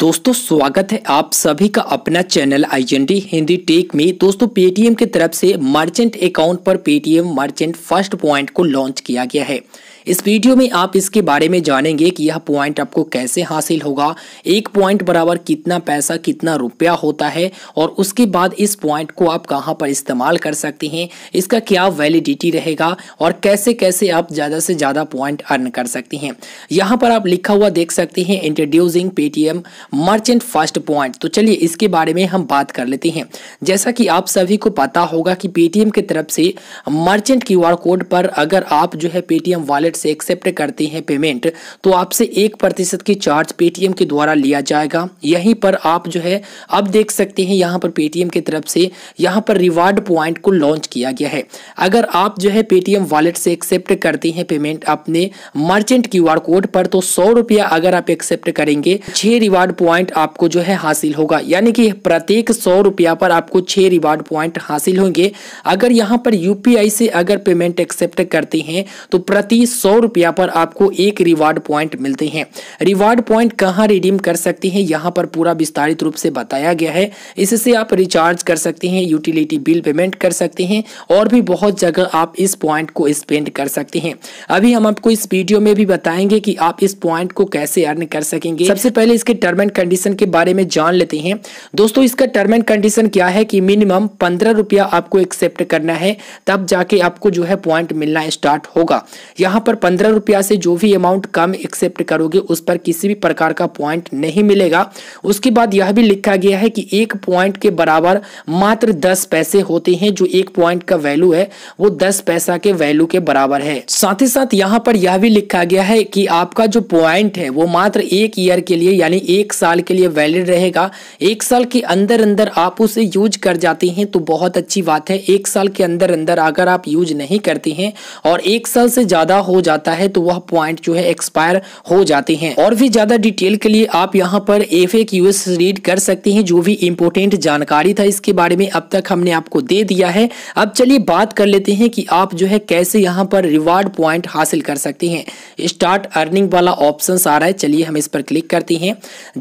दोस्तों स्वागत है आप सभी का अपना चैनल आईजेंडी हिंदी टेक में दोस्तों पेटीएम की तरफ से मर्चेंट अकाउंट पर पेटीएम मर्चेंट फर्स्ट पॉइंट को लॉन्च किया गया है इस वीडियो में आप इसके बारे में जानेंगे कि यह पॉइंट आपको कैसे हासिल होगा एक पॉइंट बराबर कितना पैसा कितना रुपया होता है और उसके बाद इस पॉइंट को आप कहाँ पर इस्तेमाल कर सकते हैं इसका क्या वैलिडिटी रहेगा और कैसे कैसे आप ज़्यादा से ज़्यादा पॉइंट अर्न कर सकते हैं यहाँ पर आप लिखा हुआ देख सकते हैं introducing Paytm merchant first point तो चलिए इसके बारे में हम बात कर लेते हैं जैसा कि आप सभी को पता होगा कि पेटीएम की तरफ से मर्चेंट क्यू कोड पर अगर आप जो है पेटीएम वॉलेट वॉलेट से एक्सेप्ट करते हैं पेमेंट तो आपसे एक प्रतिशत की चार्ज पेटीएम के द्वारा लिया जाएगा यहीं पर आप जो है अब देख सकते हैं यहाँ पर पेटीएम की तरफ से यहाँ पर रिवार्ड पॉइंट को लॉन्च किया गया है अगर आप जो है पेटीएम वॉलेट से एक्सेप्ट करते हैं पेमेंट अपने मर्चेंट क्यू कोड पर तो सौ रुपया अगर आप एक्सेप्ट करेंगे छह रिवार्ड पॉइंट आपको जो है हासिल होगा यानी कि प्रत्येक सौ रुपया पर आपको छह रिवार्ड पॉइंट हासिल होंगे अगर यहाँ पर यूपीआई से अगर पेमेंट एक्सेप्ट करते हैं तो प्रति सौ रुपया पर आपको एक रिवार्ड पॉइंट मिलते हैं रिवार्ड पॉइंट कहाँ रिडीम कर सकते हैं यहाँ पर पूरा विस्तारित रूप से बताया गया है इससे आप रिचार्ज कर सकते हैं यूटिलिटी बिल पेमेंट कर सकते हैं और भी बहुत जगह आप इस पॉइंट को स्पेंड कर सकते हैं अभी हम आपको इस वीडियो में भी बताएंगे कि आप इस पॉइंट को कैसे अर्न कर सकेंगे सबसे पहले इसके टर्म एंड कंडीशन के बारे में जान लेते हैं दोस्तों इसका टर्म एंड कंडीशन क्या है कि मिनिमम पंद्रह रुपया आपको एक्सेप्ट करना है तब जाके आपको जो है पॉइंट मिलना स्टार्ट होगा यहाँ पर पंद्रह रुपया से जो भी अमाउंट कम एक्सेप्ट करोगे उस पर किसी भी प्रकार का पॉइंट नहीं मिलेगा उसके बाद यह भी लिखा गया है कि एक पॉइंट के बराबर मात्र दस पैसे होते हैं जो एक पॉइंट का वैल्यू है वो दस पैसा के वैल्यू के बराबर है साथ ही साथ यहाँ पर यह भी लिखा गया है कि आपका जो पॉइंट है वो मात्र एक ईयर के लिए यानी एक साल के लिए वैलिड रहेगा एक साल के अंदर अंदर आप उसे यूज कर जाते हैं तो बहुत अच्छी बात है एक साल के अंदर अंदर अगर आप यूज नहीं करते हैं और एक साल से ज़्यादा हो जाता है तो वह पॉइंट जो है एक्सपायर हो जाते हैं और भी ज्यादा डिटेल के लिए आप यहाँ पर एफ ए रीड कर सकते हैं जो भी इम्पोर्टेंट जानकारी था इसके बारे में अब तक हमने आपको दे दिया है अब चलिए बात कर लेते हैं कि आप जो है कैसे यहाँ पर रिवार्ड पॉइंट हासिल कर सकते हैं स्टार्ट अर्निंग वाला ऑप्शन आ रहा है चलिए हम इस पर क्लिक करते हैं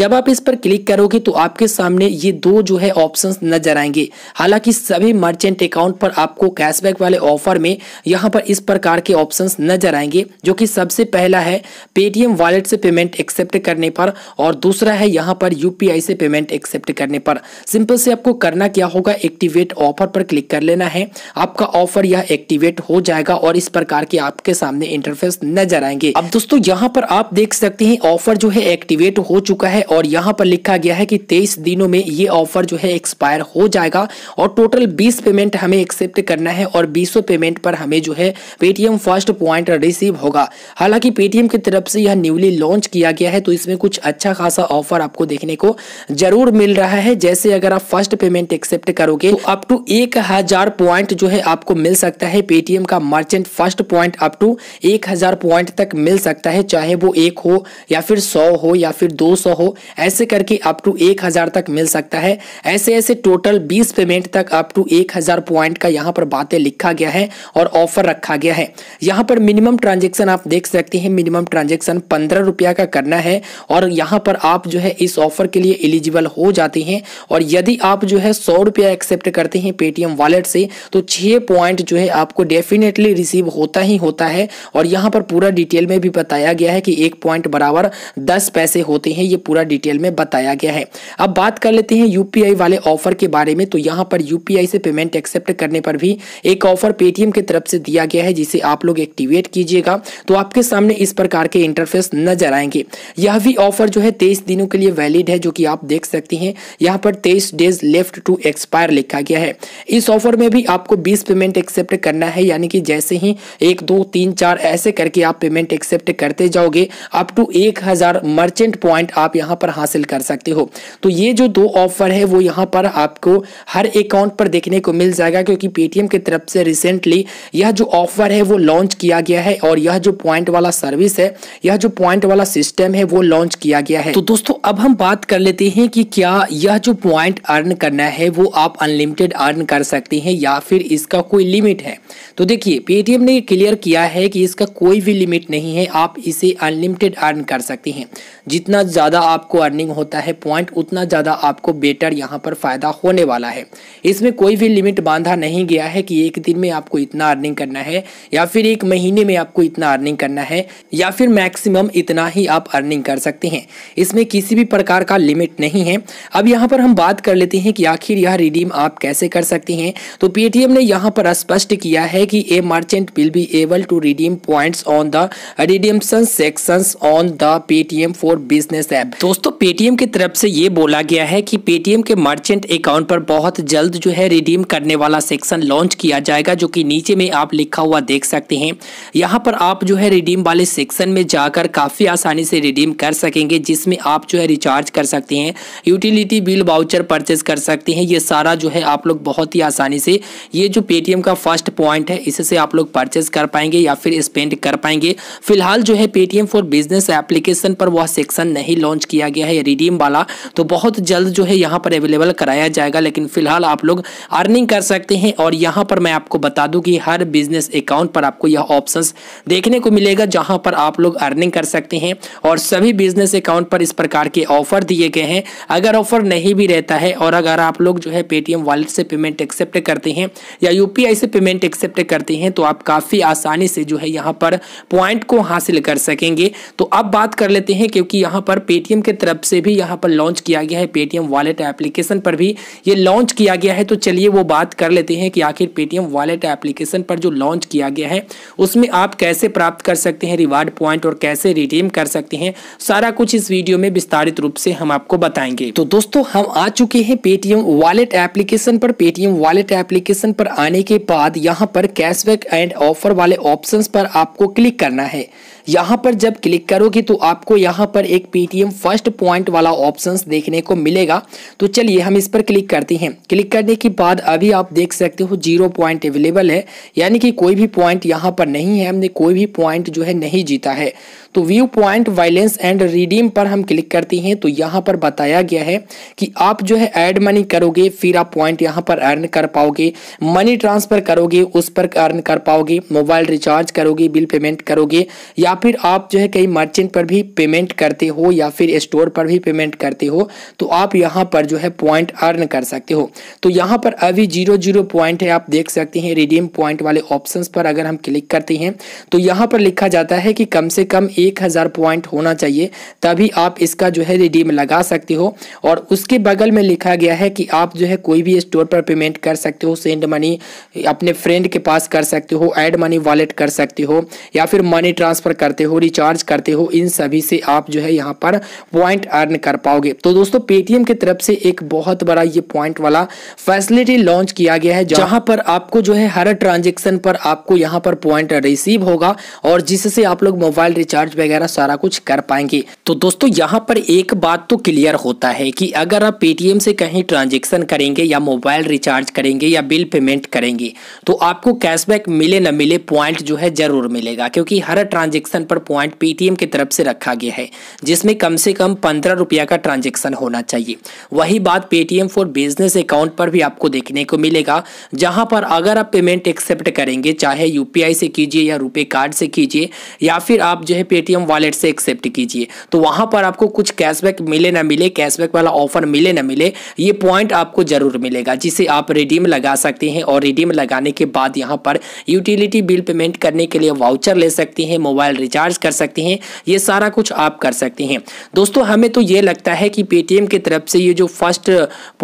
जब आप इस पर क्लिक करोगे तो आपके सामने ये दो जो है ऑप्शन नजर आएंगे हालांकि सभी मर्चेंट अकाउंट पर आपको कैशबैक वाले ऑफर में यहाँ पर इस प्रकार के ऑप्शन नजर आएंगे बताएंगे जो कि सबसे पहला है पेटीएम वॉलेट से पेमेंट एक्सेप्ट करने पर और दूसरा है यहाँ पर यूपीआई से पेमेंट एक्सेप्ट करने पर सिंपल से आपको करना क्या होगा एक्टिवेट ऑफर पर क्लिक कर लेना है आपका ऑफर यह एक्टिवेट हो जाएगा और इस प्रकार के आपके सामने इंटरफेस नजर आएंगे अब दोस्तों यहाँ पर आप देख सकते हैं ऑफर जो है एक्टिवेट हो चुका है और यहाँ पर लिखा गया है कि तेईस दिनों में ये ऑफर जो है एक्सपायर हो जाएगा और टोटल बीस पेमेंट हमें एक्सेप्ट करना है और बीसों पेमेंट पर हमें जो है पेटीएम फर्स्ट पॉइंट रिसीव होगा हालांकि पेटीएम की तरफ से यह न्यूली लॉन्च किया गया है तो इसमें कुछ अच्छा खासा ऑफर आपको देखने को जरूर मिल रहा है जैसे अगर आप फर्स्ट पेमेंट एक्सेप्ट करोगे तो अप टू एक हजार पॉइंट जो है आपको मिल सकता है पेटीएम का merchant first point up to एक हजार पॉइंट तक मिल सकता है चाहे वो एक हो या फिर सौ हो या फिर दो सौ हो ऐसे करके अप टू एक हजार तक मिल सकता है ऐसे ऐसे टोटल बीस पेमेंट तक अप टू एक हजार पॉइंट का यहाँ पर बातें लिखा गया है और ऑफर रखा गया है यहाँ पर मिनिमम ट्रांजेक्शन आप देख सकते हैं मिनिमम ट्रांजेक्शन पंद्रह रुपया का करना है और यहाँ पर आप जो है इस ऑफर के लिए एलिजिबल हो जाते हैं और यदि आप जो है सौ रुपया एक्सेप्ट करते हैं पेटीएम वॉलेट से तो छः पॉइंट जो है आपको डेफिनेटली रिसीव होता ही होता है और यहाँ पर पूरा डिटेल में भी बताया गया है कि एक पॉइंट बराबर दस पैसे होते हैं ये पूरा डिटेल में बताया गया है अब बात कर लेते हैं यूपीआई वाले ऑफर के बारे में तो यहाँ पर यूपीआई से पेमेंट एक्सेप्ट करने पर भी एक ऑफर पेटीएम की तरफ से दिया गया है जिसे आप लोग एक्टिवेट कीजिए कीजिएगा तो आपके सामने इस प्रकार के इंटरफेस नजर आएंगे यह भी ऑफर जो है तेईस दिनों के लिए वैलिड है जो कि आप देख सकते हैं यहाँ पर तेईस डेज लेफ्ट टू एक्सपायर लिखा गया है इस ऑफर में भी आपको बीस पेमेंट एक्सेप्ट करना है यानी कि जैसे ही एक दो तीन चार ऐसे करके आप पेमेंट एक्सेप्ट करते जाओगे अप टू एक हजार मर्चेंट पॉइंट आप यहाँ पर हासिल कर सकते हो तो ये जो दो ऑफर है वो यहाँ पर आपको हर अकाउंट पर देखने को मिल जाएगा क्योंकि पेटीएम की तरफ से रिसेंटली यह जो ऑफर है वो लॉन्च किया गया है और यह जो पॉइंट वाला सर्विस है यह जो पॉइंट वाला सिस्टम है वो लॉन्च किया गया है तो दोस्तों अब हम बात कर लेते हैं कि क्या यह जो पॉइंट अर्न करना है वो आप अनलिमिटेड अर्न कर सकते हैं या फिर इसका कोई लिमिट है तो देखिए पेटीएम ने क्लियर किया है कि इसका कोई भी लिमिट नहीं है आप इसे अनलिमिटेड अर्न कर सकते हैं जितना ज़्यादा आपको अर्निंग होता है पॉइंट उतना ज़्यादा आपको बेटर यहाँ पर फ़ायदा होने वाला है इसमें कोई भी लिमिट बांधा नहीं गया है कि एक दिन में आपको इतना अर्निंग करना है या फिर एक महीने में आप आपको इतना अर्निंग करना है या फिर मैक्सिमम इतना ही आप अर्निंग कर सकते हैं इसमें किसी भी प्रकार का लिमिट नहीं है अब यहाँ पर हम बात कर लेते हैं कि आखिर यह रिडीम आप कैसे कर सकते हैं तो पेटीएम ने यहाँ पर स्पष्ट किया है कि a merchant will be able to redeem point on the redemption section on the Paytm for business app दोस्तों पेटीएम की तरफ से ये बोला गया है कि पेटीएम के मर्चेंट अकाउंट पर बहुत जल्द जो है रिडीम करने वाला सेक्शन लॉन्च किया जाएगा जो कि नीचे में आप लिखा हुआ देख सकते हैं यहाँ पर आप जो है रिडीम वाले सेक्शन में जाकर काफ़ी आसानी से रिडीम कर सकेंगे जिसमें आप जो है रिचार्ज कर सकते हैं यूटिलिटी बिल वाउचर परचेज कर सकते हैं ये सारा जो है आप लोग बहुत ही आसानी से ये जो पेटीएम का फर्स्ट पॉइंट है इससे आप लोग परचेज कर पाएंगे या फिर स्पेंड कर पाएंगे फिलहाल जो है पेटीएम फॉर बिजनेस एप्लीकेशन पर वह सेक्शन नहीं लॉन्च किया गया है रिडीम वाला तो बहुत जल्द जो है यहाँ पर अवेलेबल कराया जाएगा लेकिन फिलहाल आप लोग अर्निंग कर सकते हैं और यहाँ पर मैं आपको बता दूँ कि हर बिजनेस अकाउंट पर आपको यह ऑप्शंस देखने को मिलेगा जहां पर आप लोग अर्निंग कर सकते हैं और सभी बिजनेस अकाउंट पर इस प्रकार के ऑफर दिए गए हैं अगर ऑफर नहीं भी रहता है और अगर आप लोग जो है पेटीएम वॉलेट से पेमेंट एक्सेप्ट करते हैं या यू से पेमेंट एक्सेप्ट करते हैं तो आप काफ़ी आसानी से जो है यहाँ पर पॉइंट को हासिल कर सकेंगे तो अब बात कर लेते हैं क्योंकि यहाँ पर पेटीएम के तरफ से भी यहाँ पर लॉन्च किया गया है पेटीएम वॉलेट एप्लीकेशन पर भी ये लॉन्च किया गया है तो चलिए वो बात कर लेते हैं कि आखिर पेटीएम वॉलेट एप्लीकेशन पर जो लॉन्च किया गया है उसमें आप आप कैसे प्राप्त कर सकते हैं रिवार्ड पॉइंट और कैसे रिडीम कर सकते हैं सारा कुछ इस वीडियो में विस्तारित रूप से हम आपको बताएंगे तो दोस्तों हम आ चुके हैं पेटीएम वॉलेट एप्लीकेशन पर पेटीएम वॉलेट एप्लीकेशन पर आने के बाद यहाँ पर कैशबैक एंड ऑफर वाले ऑप्शन पर आपको क्लिक करना है यहाँ पर जब क्लिक करोगे तो आपको यहाँ पर एक पेटीएम फर्स्ट पॉइंट वाला ऑप्शन देखने को मिलेगा तो चलिए हम इस पर क्लिक करते हैं क्लिक करने के बाद अभी आप देख सकते हो जीरो पॉइंट अवेलेबल है यानी कि कोई भी पॉइंट यहाँ पर नहीं है हमने कोई भी पॉइंट जो है नहीं जीता है तो view point balance and redeem पर हम क्लिक करते हैं तो यहाँ पर बताया गया है कि आप जो है ऐड मनी करोगे फिर आप पॉइंट यहाँ पर अर्न कर पाओगे मनी ट्रांसफ़र करोगे उस पर अर्न कर पाओगे मोबाइल रिचार्ज करोगे बिल पेमेंट करोगे या फिर आप जो है कहीं मर्चेंट पर भी पेमेंट करते हो या फिर स्टोर पर भी पेमेंट करते हो तो आप यहाँ पर जो है पॉइंट अर्न कर सकते हो तो यहाँ पर अभी जीरो जीरो पॉइंट है आप देख सकते हैं रिडीम पॉइंट वाले ऑप्शंस पर अगर हम क्लिक करते हैं तो यहाँ पर लिखा जाता है कि कम से कम एक हज़ार पॉइंट होना चाहिए तभी आप इसका जो है रिडीम लगा सकते हो और उसके बगल में लिखा गया है कि आप जो है कोई भी स्टोर पर पेमेंट कर सकते हो सेंड मनी अपने फ्रेंड के पास कर सकते हो एड मनी वॉलेट कर सकते हो या फिर मनी ट्रांसफ़र करते हो रिचार्ज करते हो इन सभी से आप जो है यहाँ पर पॉइंट अर्न कर पाओगे तो दोस्तों पेटीएम की तरफ से एक बहुत बड़ा ये पॉइंट वाला फैसिलिटी लॉन्च किया गया है जहां पर आपको जो है हर ट्रांजेक्शन पर आपको यहाँ पर पॉइंट रिसीव होगा और जिससे आप लोग मोबाइल रिचार्ज वगैरह सारा कुछ कर पाएंगे तो दोस्तों यहाँ पर एक बात तो क्लियर होता है कि अगर आप पेटीएम से कहीं ट्रांजेक्शन करेंगे या मोबाइल रिचार्ज करेंगे या बिल पेमेंट करेंगे तो आपको कैशबैक मिले ना मिले पॉइंट जो है जरूर मिलेगा क्योंकि हर ट्रांजेक्शन ट्रांजेक्शन पर पॉइंट पेटीएम की तरफ से रखा गया है जिसमें कम से कम पंद्रह रुपया का ट्रांजेक्शन होना चाहिए वही बात पेटीएम फॉर बिजनेस अकाउंट पर भी आपको देखने को मिलेगा जहां पर अगर आप पेमेंट एक्सेप्ट करेंगे चाहे यूपीआई से कीजिए या रुपे कार्ड से कीजिए या फिर आप जो है पेटीएम वॉलेट से एक्सेप्ट कीजिए तो वहां पर आपको कुछ कैशबैक मिले ना मिले कैशबैक वाला ऑफर मिले ना मिले ये पॉइंट आपको जरूर मिलेगा जिसे आप रिडीम लगा सकते हैं और रिडीम लगाने के बाद यहाँ पर यूटिलिटी बिल पेमेंट करने के लिए वाउचर ले सकते हैं मोबाइल रिचार्ज कर सकते हैं ये सारा कुछ आप कर सकते हैं दोस्तों हमें तो ये लगता है कि पेटीएम की तरफ से ये जो फर्स्ट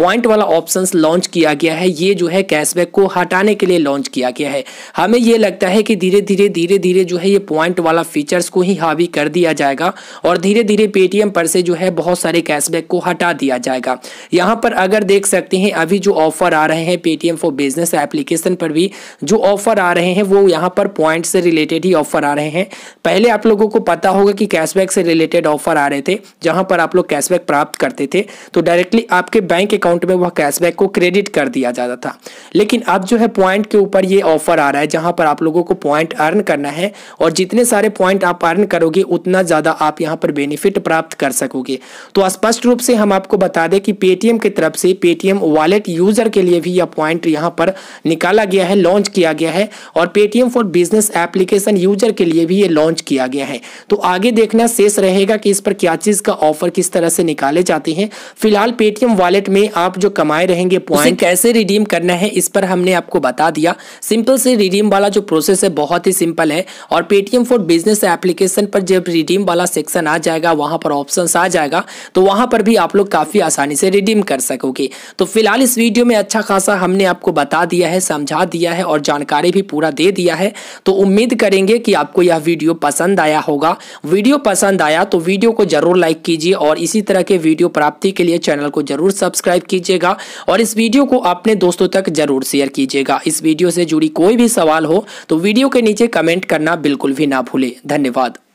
पॉइंट वाला ऑप्शन लॉन्च किया गया है ये जो है कैशबैक को हटाने के लिए लॉन्च किया गया है हमें ये लगता है कि धीरे धीरे धीरे धीरे जो है ये पॉइंट वाला फीचर्स को ही हावी कर दिया जाएगा और धीरे धीरे पेटीएम पर से जो है बहुत सारे कैशबैक को हटा दिया जाएगा यहाँ पर अगर देख सकते हैं अभी जो ऑफर आ रहे हैं पेटीएम फॉर बिजनेस एप्लीकेशन पर भी जो ऑफर आ रहे हैं वो यहाँ पर पॉइंट से रिलेटेड ही ऑफर आ रहे हैं पहले आप लोगों को पता होगा कि कैशबैक से रिलेटेड ऑफर आ रहे थे जहां पर आप लोग कैशबैक प्राप्त करते थे तो डायरेक्टली आपके बैंक अकाउंट में वह कैशबैक को क्रेडिट कर दिया जाता था लेकिन अब जो है पॉइंट के ऊपर ये ऑफर आ रहा है जहां पर आप लोगों को पॉइंट अर्न करना है और जितने सारे पॉइंट आप अर्न करोगे उतना ज़्यादा आप यहाँ पर बेनिफिट प्राप्त कर सकोगे तो स्पष्ट रूप से हम आपको बता दें कि पेटीएम की तरफ से पेटीएम वॉलेट यूजर के लिए भी यह पॉइंट यहाँ पर निकाला गया है लॉन्च किया गया है और Paytm for business application user के लिए भी ये लॉन्च लॉन्च किया गया है तो आगे देखना शेष रहेगा कि इस पर क्या चीज का ऑफर किस तरह से निकाले जाते हैं फिलहाल पेटीएम वॉलेट में आप जो कमाए रहेंगे पॉइंट कैसे रिडीम करना है इस पर हमने आपको बता दिया सिंपल से रिडीम वाला जो प्रोसेस है बहुत ही सिंपल है और पेटीएम फॉर बिजनेस एप्लीकेशन पर जब रिडीम वाला सेक्शन आ जाएगा वहां पर ऑप्शन आ जाएगा तो वहां पर भी आप लोग काफी आसानी से रिडीम कर सकोगे तो फिलहाल इस वीडियो में अच्छा खासा हमने आपको बता दिया है समझा दिया है और जानकारी भी पूरा दे दिया है तो उम्मीद करेंगे कि आपको यह वीडियो पसंद आया होगा वीडियो पसंद आया तो वीडियो को जरूर लाइक कीजिए और इसी तरह के वीडियो प्राप्ति के लिए चैनल को जरूर सब्सक्राइब कीजिएगा और इस वीडियो को अपने दोस्तों तक जरूर शेयर कीजिएगा इस वीडियो से जुड़ी कोई भी सवाल हो तो वीडियो के नीचे कमेंट करना बिल्कुल भी ना भूले धन्यवाद